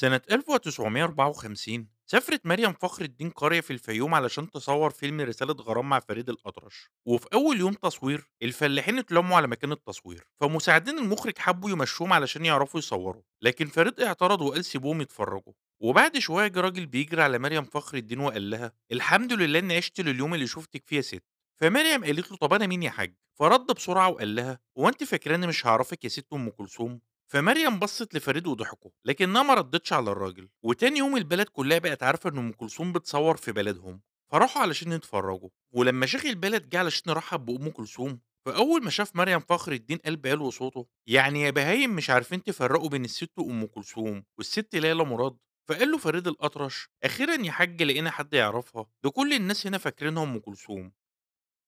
سنة 1954 سافرت مريم فخر الدين قرية في الفيوم علشان تصور فيلم رسالة غرام مع فريد الأطرش وفي أول يوم تصوير الفلاحين اتلموا على مكان التصوير فمساعدين المخرج حبوا يمشوهم علشان يعرفوا يصوروا لكن فريد اعترض وقال سيبوهم يتفرجوا وبعد شوية جه راجل بيجري على مريم فخر الدين وقال لها الحمد لله إني عشت لليوم اللي شفتك فيه يا ست فمريم قالت له طب أنا مين يا حاج فرد بسرعة وقال لها هو أنت فاكراني مش هعرفك يا ست أم كلثوم فمريم بصت لفريد وضحكوا لكنها ما ردتش على الراجل وتاني يوم البلد كلها بقت عارفه ان ام كلثوم بتصور في بلدهم فراحوا علشان يتفرجوا ولما شيخ البلد جه علشان يرحب بام كلثوم فاول ما شاف مريم فخر الدين قال بقاله صوته يعني يا بهايم مش عارفين تفرقوا بين الست وام كلثوم والست ليلى مراد فقال له فريد الاطرش اخيرا يا حاج لقينا حد يعرفها ده كل الناس هنا فاكرينها ام كلثوم